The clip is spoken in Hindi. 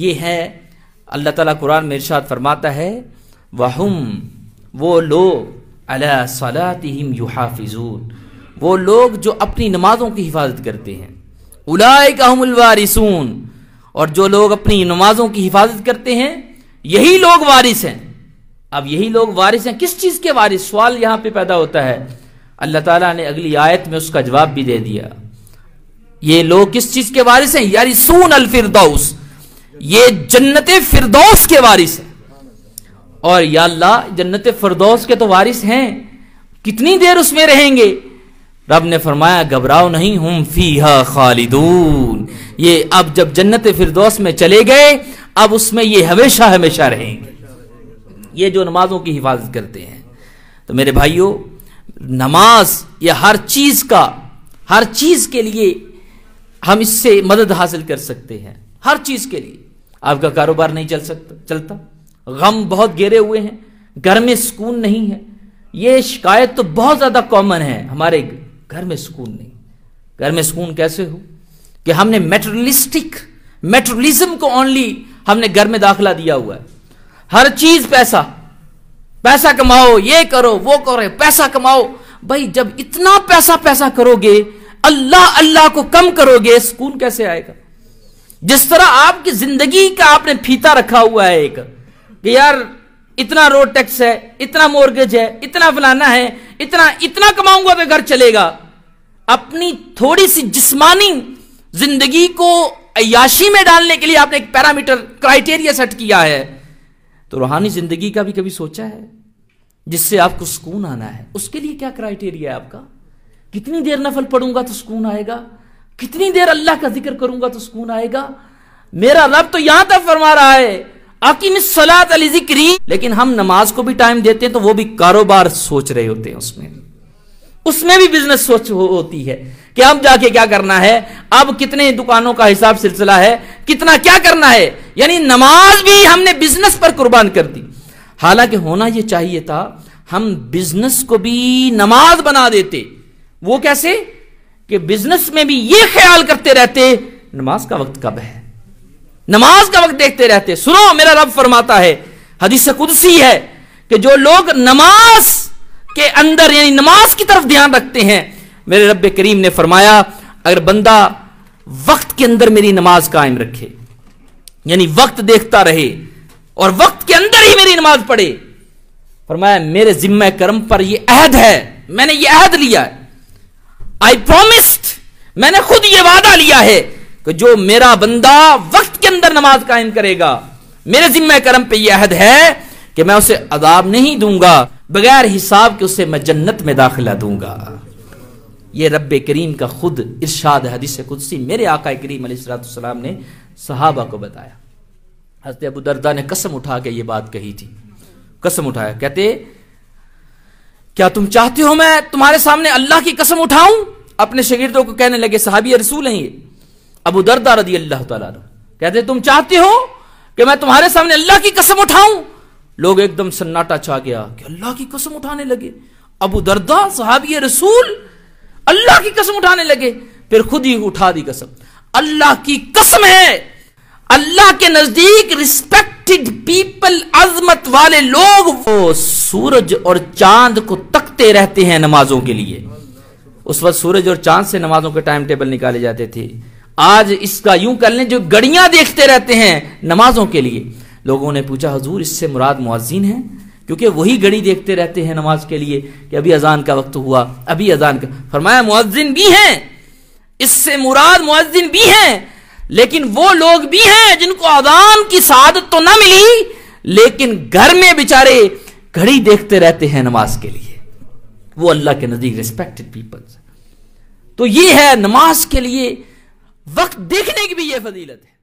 ये है अल्लाह ताला कुरान में इरशाद फरमाता है वहम वो लोग अला सलातिहिम युहाफिजून वो लोग जो अपनी नमाज़ों की हिफाजत करते हैं उलाय कामुलवारिसून और जो लोग अपनी नमाज़ों की हिफाजत करते हैं यही लोग वारिस हैं अब यही लोग वारिस हैं किस चीज़ के वारिस सवाल यहां पे पैदा होता है अल्लाह ताला ने अगली आयत में उसका जवाब भी दे दिया ये लोग किस चीज़ के वारिस हैं यारिसून अलफिरदौस ये जन्नत फिरदौस के वारिस है और या अल्लाह जन्नत फिरदौस के तो वारिस हैं कितनी देर उसमें रहेंगे रब ने फरमाया घबराओ नहीं हम फीहा खालिदून ये अब जब जन्नत फिरदौस में चले गए अब उसमें ये हमेशा हमेशा रहेंगे ये जो नमाजों की हिफाजत करते हैं तो मेरे भाइयों नमाज या हर चीज का हर चीज के लिए हम इससे मदद हासिल कर सकते हैं हर चीज के लिए आपका कारोबार नहीं चल सकता चलता गम बहुत घेरे हुए हैं घर में सुकून नहीं है ये शिकायत तो बहुत ज्यादा कॉमन है हमारे घर में सुकून नहीं घर में सुकून कैसे हो कि हमने मेटरलिस्टिक मेटरलिज्म को ओनली हमने घर में दाखला दिया हुआ है हर चीज पैसा पैसा कमाओ ये करो वो करो पैसा कमाओ भाई जब इतना पैसा पैसा करोगे अल्लाह अल्लाह को कम करोगे सुकून कैसे आएगा जिस तरह आपकी जिंदगी का आपने फीता रखा हुआ है एक कि यार इतना रोड टैक्स है इतना मोर्गेज है इतना फलाना है इतना इतना कमाऊंगा तो घर चलेगा अपनी थोड़ी सी जिस्मानी जिंदगी को अयाशी में डालने के लिए आपने एक पैरामीटर क्राइटेरिया सेट किया है तो रूहानी जिंदगी का भी कभी सोचा है जिससे आपको सुकून आना है उसके लिए क्या क्राइटेरिया है आपका कितनी देर नफल पढ़ूंगा तो सुकून आएगा कितनी देर अल्लाह का जिक्र करूंगा तो सुकून आएगा मेरा रब तो यहां तक फरमा रहा है अकीम सलात अली जिक्री लेकिन हम नमाज को भी टाइम देते हैं तो वो भी कारोबार सोच रहे होते हैं उसमें उसमें भी बिजनेस सोच हो, होती है कि अब जाके क्या करना है अब कितने दुकानों का हिसाब सिलसिला है कितना क्या करना है यानी नमाज भी हमने बिजनेस पर कुर्बान कर दी हालांकि होना यह चाहिए था हम बिजनेस को भी नमाज बना देते वो कैसे कि बिजनेस में भी ये ख्याल करते रहते नमाज का वक्त कब है नमाज का वक्त देखते रहते सुनो मेरा रब फरमाता है हदीस कुदसी है कि जो लोग नमाज के अंदर यानी नमाज की तरफ ध्यान रखते हैं मेरे रब करीम ने फरमाया अगर बंदा वक्त के अंदर मेरी नमाज कायम रखे यानी वक्त देखता रहे और वक्त के अंदर ही मेरी नमाज पढ़े फरमाया मेरे जिम्मे कर्म पर यह अहद है मैंने ये अहद लिया है आई प्रोमिस्ड मैंने खुद ये वादा लिया है कि जो मेरा बंदा वक्त के अंदर नमाज कायम करेगा मेरे जिम्मे करम पे यह अहद है कि मैं उसे अदाब नहीं दूंगा बगैर हिसाब के उसे मैं जन्नत में दाखिला दूंगा ये रब करीम का खुद इर्शाद हदीस कुदसी मेरे आका करीम सलाम ने सहाबा को बताया हजरत अबू दर्दा ने कसम उठा के ये बात कही थी कसम उठाया कहते क्या तुम चाहते हो मैं तुम्हारे सामने अल्लाह की कसम उठाऊं अपने शगिर्दों तो को कहने लगे साहबी रसूल हैं ये अबू दरदा रदी अल्लाह तला कहते तुम चाहते हो कि मैं तुम्हारे सामने अल्लाह की कसम उठाऊं लोग एकदम सन्नाटा छा गया कि अल्लाह की कसम उठाने लगे अबू दरदा साहबी रसूल अल्लाह की कसम उठाने लगे फिर खुद ही उठा दी कसम अल्लाह की कसम है अल्लाह के नजदीक रिस्पेक्टेड पीपल अजमत वाले लोग वो सूरज और चांद को तकते रहते हैं नमाजों के लिए उस वक्त सूरज और चांद से नमाजों के टाइम टेबल निकाले जाते थे आज इसका यूं कर लें जो गड़ियां देखते रहते हैं नमाजों के लिए लोगों ने पूछा हजूर इससे मुराद मुआजिन है क्योंकि वही घड़ी देखते रहते हैं नमाज के लिए कि अभी अजान का वक्त हुआ अभी अजान का फरमाया मुआजिन भी हैं इससे मुराद मुआजिन भी हैं लेकिन वो लोग भी हैं जिनको अजान की सादत तो ना मिली लेकिन घर में बेचारे घड़ी देखते रहते हैं नमाज के लिए वो अल्लाह के नज़दीक रिस्पेक्टेड पीपल्स तो ये है नमाज के लिए वक्त देखने की भी ये फजीलत है